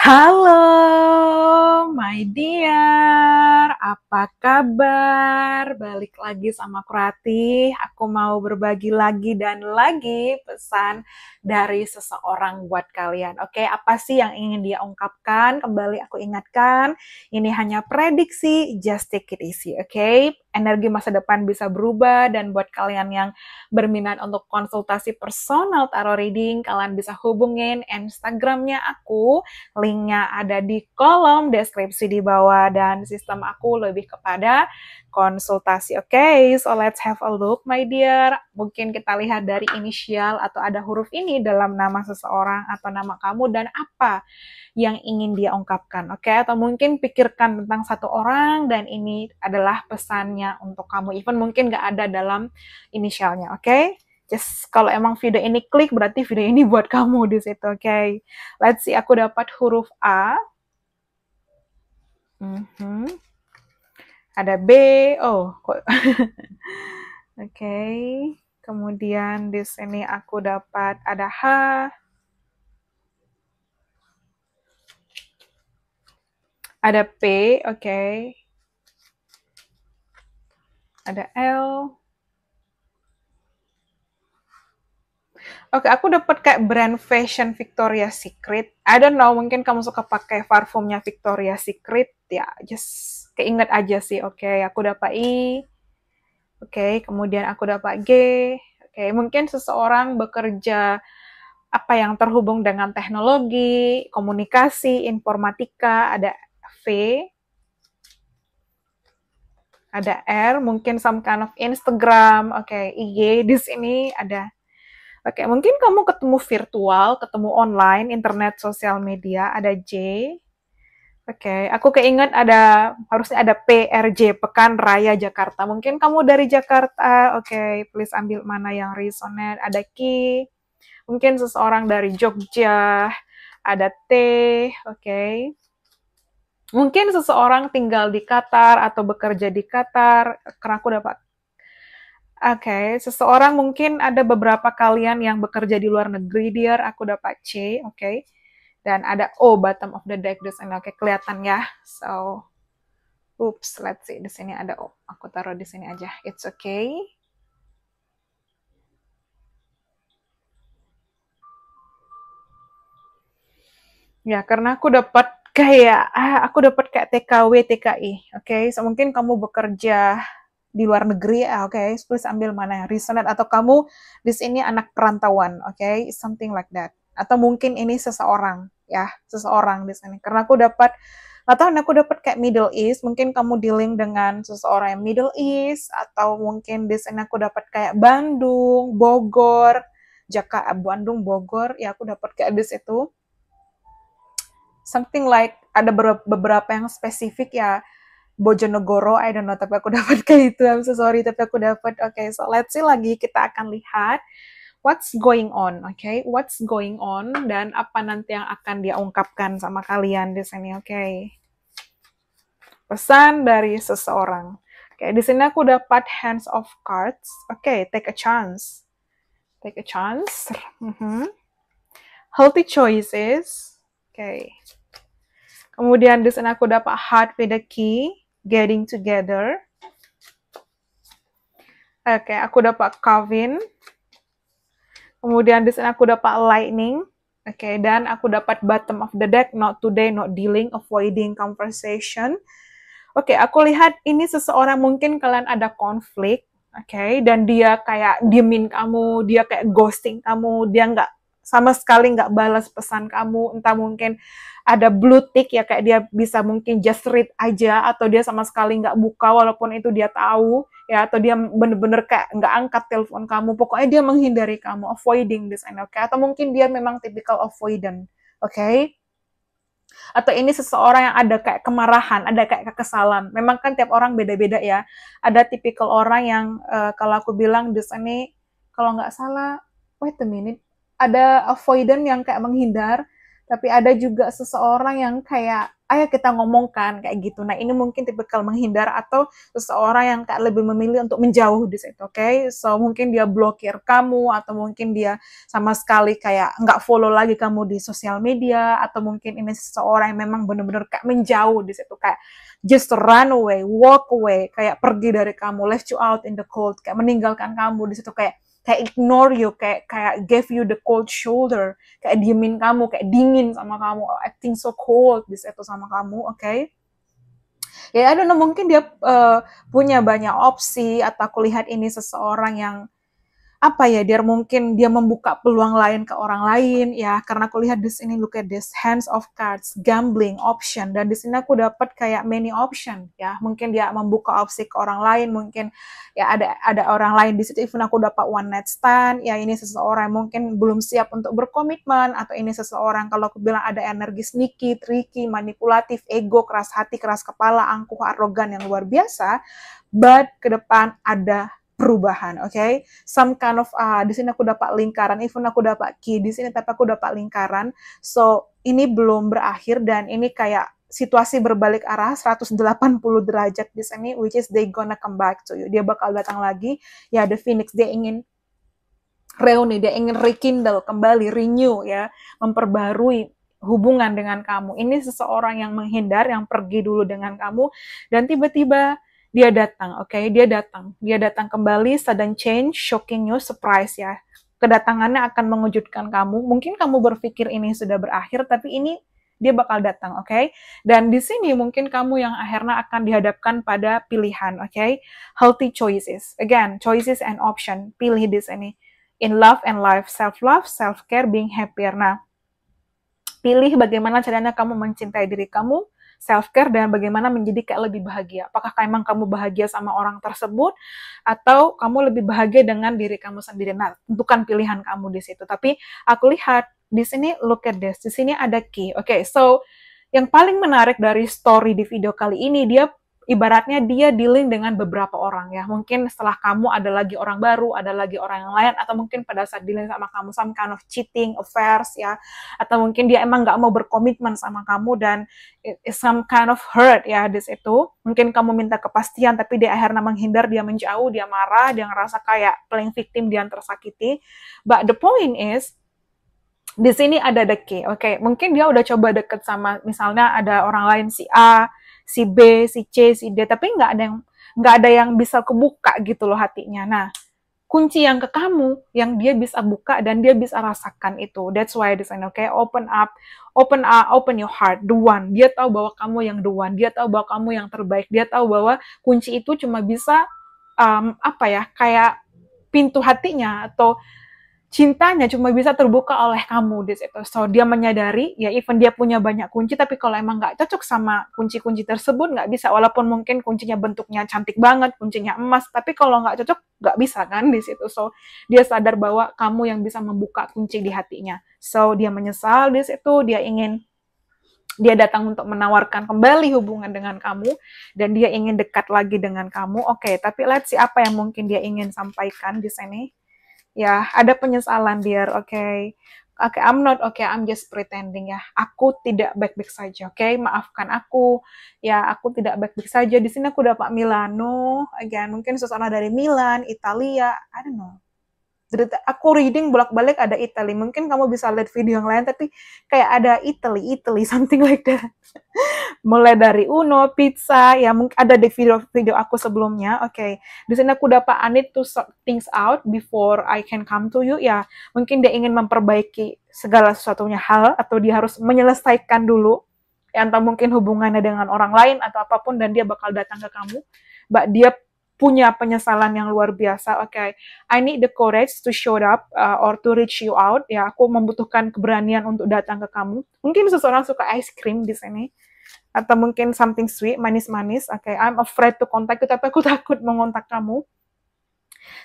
Halo, my dear. Apa kabar? Balik lagi sama Kurati. Aku mau berbagi lagi dan lagi pesan dari seseorang buat kalian. Oke, apa sih yang ingin dia ungkapkan? Kembali aku ingatkan, ini hanya prediksi, just take it easy, oke? energi masa depan bisa berubah dan buat kalian yang berminat untuk konsultasi personal tarot reading kalian bisa hubungin Instagramnya aku linknya ada di kolom deskripsi di bawah dan sistem aku lebih kepada konsultasi. Oke, okay, so let's have a look, my dear. Mungkin kita lihat dari inisial atau ada huruf ini dalam nama seseorang atau nama kamu dan apa yang ingin dia ungkapkan. Oke, okay? atau mungkin pikirkan tentang satu orang dan ini adalah pesannya untuk kamu. Even mungkin nggak ada dalam inisialnya. Oke, okay? just kalau emang video ini klik berarti video ini buat kamu di situ. Oke, okay? let's see. Aku dapat huruf A. Mm -hmm ada B, oh, kok, oke. okay. Kemudian di sini aku dapat ada H. Ada P, oke. Okay. Ada L. Oke, okay, aku dapat kayak brand fashion Victoria Secret. I don't know, mungkin kamu suka pakai parfumnya Victoria Secret ya just keinget aja sih oke okay, aku dapat I oke okay, kemudian aku dapat G oke okay, mungkin seseorang bekerja apa yang terhubung dengan teknologi komunikasi informatika ada V ada R mungkin some kind of Instagram oke okay, IG di sini ada Oke, mungkin kamu ketemu virtual, ketemu online, internet, sosial media, ada J, Oke, okay. aku keinget ada harusnya ada PRJ Pekan Raya Jakarta. Mungkin kamu dari Jakarta, oke, okay, please ambil mana yang resonate. Ada Ki, mungkin seseorang dari Jogja, ada T, oke. Okay. Mungkin seseorang tinggal di Qatar atau bekerja di Qatar, karena aku dapat. Oke, okay. seseorang mungkin ada beberapa kalian yang bekerja di luar negeri, dear. Aku dapat C, oke. Okay dan ada O oh, bottom of the deck di sini. Eh, oke, kelihatan ya. So, oops, let's see. Di sini ada O. Oh, aku taruh di sini aja. It's okay. Ya, karena aku dapat kayak ah, aku dapat kayak TKW, TKI. Oke, okay? so mungkin kamu bekerja di luar negeri, ah, oke, okay? please ambil mana yang resonate atau kamu di sini anak perantauan, oke, okay? something like that atau mungkin ini seseorang ya seseorang di sini karena aku dapat atau aku dapat kayak Middle East mungkin kamu dealing dengan seseorang yang Middle East atau mungkin di sini aku dapat kayak Bandung Bogor Jakarta, eh, Bandung Bogor ya aku dapat kayak di situ something like ada beberapa yang spesifik ya Bojonegoro, I don't know, tapi aku dapat kayak itu, I'm so sorry, tapi aku dapat, oke, okay, so let's see lagi, kita akan lihat what's going on, oke? Okay? What's going on dan apa nanti yang akan dia ungkapkan sama kalian di sini, oke? Okay? Pesan dari seseorang. Oke, okay, di sini aku dapat hands of cards. Oke, okay, take a chance. Take a chance. Mm -hmm. Healthy choices. Oke. Okay. Kemudian di sini aku dapat heart with the key, getting together. Oke, okay, aku dapat Calvin. Kemudian di sini aku dapat lightning. Oke, okay, dan aku dapat bottom of the deck, not today, not dealing, avoiding conversation. Oke, okay, aku lihat ini seseorang mungkin kalian ada konflik, oke, okay, dan dia kayak diemin kamu, dia kayak ghosting kamu, dia nggak sama sekali nggak balas pesan kamu, entah mungkin ada blue tick ya kayak dia bisa mungkin just read aja atau dia sama sekali nggak buka walaupun itu dia tahu ya atau dia bener-bener kayak nggak angkat telepon kamu, pokoknya dia menghindari kamu, avoiding this oke okay atau mungkin dia memang tipikal avoidant, oke? Okay? atau ini seseorang yang ada kayak kemarahan, ada kayak kekesalan. Memang kan tiap orang beda-beda ya. Ada tipikal orang yang uh, kalau aku bilang this ini kalau nggak salah, wait a minute, ada avoidant yang kayak menghindar, tapi ada juga seseorang yang kayak ayo kita ngomongkan kayak gitu. Nah, ini mungkin tipikal menghindar atau seseorang yang kayak lebih memilih untuk menjauh di situ, oke? Okay? So, mungkin dia blokir kamu atau mungkin dia sama sekali kayak nggak follow lagi kamu di sosial media atau mungkin ini seseorang yang memang benar-benar kayak menjauh di situ kayak just run away, walk away, kayak pergi dari kamu, left you out in the cold, kayak meninggalkan kamu di situ kayak kayak ignore you, kayak kayak give you the cold shoulder, kayak diemin kamu, kayak dingin sama kamu, oh, acting so cold di situ sama kamu, oke? Okay? Ya, I don't know, mungkin dia uh, punya banyak opsi atau aku lihat ini seseorang yang apa ya dia mungkin dia membuka peluang lain ke orang lain ya karena aku lihat di sini look at this hands of cards gambling option dan di sini aku dapat kayak many option ya mungkin dia membuka opsi ke orang lain mungkin ya ada ada orang lain di situ even aku dapat one night stand ya ini seseorang yang mungkin belum siap untuk berkomitmen atau ini seseorang kalau aku bilang ada energi sneaky tricky manipulatif ego keras hati keras kepala angkuh arogan yang luar biasa but ke depan ada perubahan, oke? Okay? Some kind of ah, di sini aku dapat lingkaran, even aku dapat key di sini tapi aku dapat lingkaran. So, ini belum berakhir dan ini kayak situasi berbalik arah 180 derajat di sini which is they gonna come back to you. Dia bakal datang lagi. Ya, the phoenix dia ingin reuni, dia ingin rekindle kembali, renew ya, memperbarui hubungan dengan kamu. Ini seseorang yang menghindar, yang pergi dulu dengan kamu dan tiba-tiba dia datang, oke, okay? dia datang, dia datang kembali, sudden change, shocking news, surprise ya. Kedatangannya akan mengejutkan kamu. Mungkin kamu berpikir ini sudah berakhir, tapi ini dia bakal datang, oke? Okay? Dan di sini mungkin kamu yang akhirnya akan dihadapkan pada pilihan, oke? Okay? Healthy choices, again, choices and option. Pilih di sini. In love and life, self love, self care, being happier. Nah, pilih bagaimana caranya kamu mencintai diri kamu, self care dan bagaimana menjadi kayak lebih bahagia. Apakah emang kamu bahagia sama orang tersebut atau kamu lebih bahagia dengan diri kamu sendiri? Nah, tentukan pilihan kamu di situ. Tapi aku lihat di sini look at this. Di sini ada key. Oke, okay, so yang paling menarik dari story di video kali ini dia ibaratnya dia dealing dengan beberapa orang ya. Mungkin setelah kamu ada lagi orang baru, ada lagi orang yang lain, atau mungkin pada saat dealing sama kamu some kind of cheating affairs ya, atau mungkin dia emang nggak mau berkomitmen sama kamu dan it's some kind of hurt ya di situ. Mungkin kamu minta kepastian tapi dia akhirnya menghindar, dia menjauh, dia marah, dia ngerasa kayak playing victim, dia tersakiti. But the point is di sini ada the key, oke, okay. mungkin dia udah coba deket sama misalnya ada orang lain si A, si B, si C, si D, tapi nggak ada yang nggak ada yang bisa kebuka gitu loh hatinya. Nah, kunci yang ke kamu yang dia bisa buka dan dia bisa rasakan itu. That's why I design, Okay? Open up, open up, uh, open your heart, the one. Dia tahu bahwa kamu yang the one, dia tahu bahwa kamu yang terbaik, dia tahu bahwa kunci itu cuma bisa um, apa ya, kayak pintu hatinya atau cintanya cuma bisa terbuka oleh kamu di situ. So dia menyadari ya even dia punya banyak kunci tapi kalau emang nggak cocok sama kunci-kunci tersebut nggak bisa walaupun mungkin kuncinya bentuknya cantik banget, kuncinya emas tapi kalau nggak cocok nggak bisa kan di situ. So dia sadar bahwa kamu yang bisa membuka kunci di hatinya. So dia menyesal di situ, dia ingin dia datang untuk menawarkan kembali hubungan dengan kamu dan dia ingin dekat lagi dengan kamu. Oke, okay, tapi let's see apa yang mungkin dia ingin sampaikan di sini ya ada penyesalan biar oke okay, oke okay, I'm not okay I'm just pretending ya aku tidak baik-baik saja oke okay? maafkan aku ya aku tidak baik-baik saja di sini aku dapat Milano again mungkin seseorang dari Milan Italia I don't know cerita aku reading bolak-balik ada Italy mungkin kamu bisa lihat video yang lain tapi kayak ada Italy Italy something like that mulai dari Uno pizza ya mungkin ada di video-video aku sebelumnya oke okay. di sini aku dapat I need to sort things out before I can come to you ya mungkin dia ingin memperbaiki segala sesuatunya hal atau dia harus menyelesaikan dulu ya, entah mungkin hubungannya dengan orang lain atau apapun dan dia bakal datang ke kamu mbak dia punya penyesalan yang luar biasa. Oke, okay, I need the courage to show up uh, or to reach you out. Ya, aku membutuhkan keberanian untuk datang ke kamu. Mungkin seseorang suka ice cream di sini atau mungkin something sweet, manis-manis. Oke, okay, I'm afraid to contact you, tapi aku takut mengontak kamu.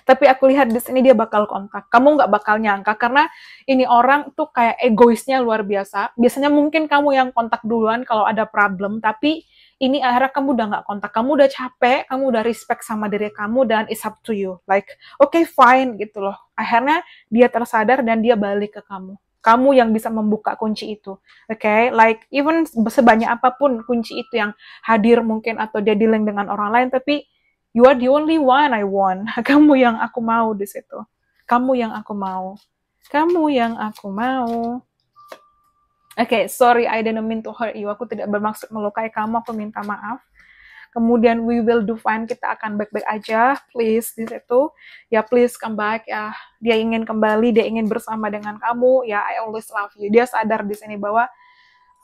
Tapi aku lihat di sini dia bakal kontak. Kamu nggak bakal nyangka karena ini orang tuh kayak egoisnya luar biasa. Biasanya mungkin kamu yang kontak duluan kalau ada problem, tapi ini akhirnya kamu udah nggak kontak, kamu udah capek, kamu udah respect sama diri kamu dan it's up to you. Like, okay, fine gitu loh. Akhirnya dia tersadar dan dia balik ke kamu. Kamu yang bisa membuka kunci itu, oke? Okay? Like even sebanyak apapun kunci itu yang hadir mungkin atau dia dealing dengan orang lain, tapi you are the only one I want. Kamu yang aku mau di situ. Kamu yang aku mau. Kamu yang aku mau okay, sorry I didn't mean to hurt you. Aku tidak bermaksud melukai kamu. Aku minta maaf. Kemudian we will do fine. Kita akan baik-baik aja. Please di situ. Ya please come back. Ya dia ingin kembali. Dia ingin bersama dengan kamu. Ya I always love you. Dia sadar di sini bahwa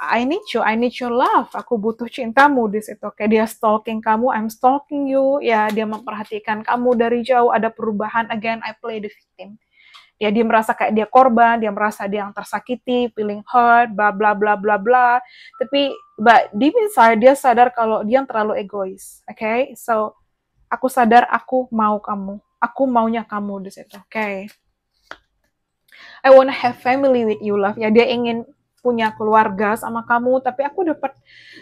I need you, I need your love. Aku butuh cintamu di situ. Kayak dia stalking kamu, I'm stalking you. Ya, dia memperhatikan kamu dari jauh. Ada perubahan. Again, I play the victim ya dia merasa kayak dia korban, dia merasa dia yang tersakiti, feeling hurt, bla bla bla bla bla. Tapi but deep inside dia sadar kalau dia yang terlalu egois. Oke, okay? so aku sadar aku mau kamu, aku maunya kamu di situ. Oke. Okay? I wanna have family with you love. Ya dia ingin punya keluarga sama kamu, tapi aku dapat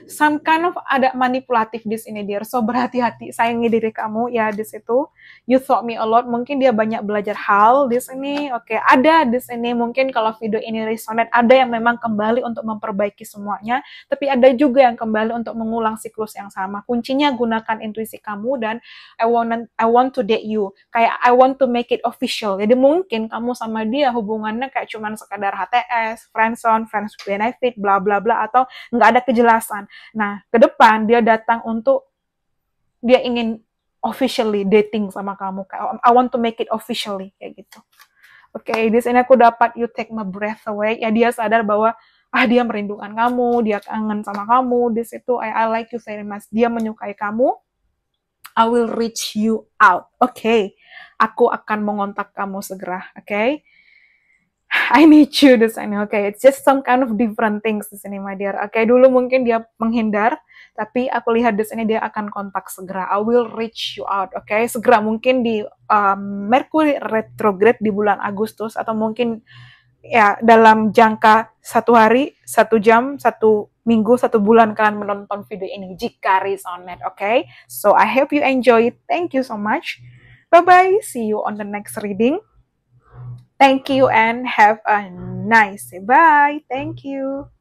some kind of ada manipulatif di sini dear. So berhati-hati, sayangi diri kamu ya di situ. You taught me a lot. Mungkin dia banyak belajar hal di sini. Oke, okay, ada di sini mungkin kalau video ini resonate ada yang memang kembali untuk memperbaiki semuanya, tapi ada juga yang kembali untuk mengulang siklus yang sama. Kuncinya gunakan intuisi kamu dan I want I want to date you. Kayak I want to make it official. Jadi mungkin kamu sama dia hubungannya kayak cuman sekadar HTS, friendzone, friends masuk benefit, bla bla bla atau nggak ada kejelasan. Nah, ke depan dia datang untuk dia ingin officially dating sama kamu. Oh, I want to make it officially kayak gitu. Oke, okay, di sini aku dapat you take my breath away. Ya dia sadar bahwa ah dia merindukan kamu, dia kangen sama kamu. Di situ I, I like you very much. Dia menyukai kamu. I will reach you out. Oke, okay. aku akan mengontak kamu segera. Oke. Okay? I need you di sini. Oke, okay, it's just some kind of different things di sini, my dear. Oke, okay, dulu mungkin dia menghindar, tapi aku lihat di sini dia akan kontak segera. I will reach you out. Oke, okay? segera mungkin di um, Mercury retrograde di bulan Agustus atau mungkin ya dalam jangka satu hari, satu jam, satu minggu, satu bulan kalian menonton video ini jika resonate. Oke, okay? so I hope you enjoy it. Thank you so much. Bye bye. See you on the next reading. Thank you and have a nice day. Bye. Thank you.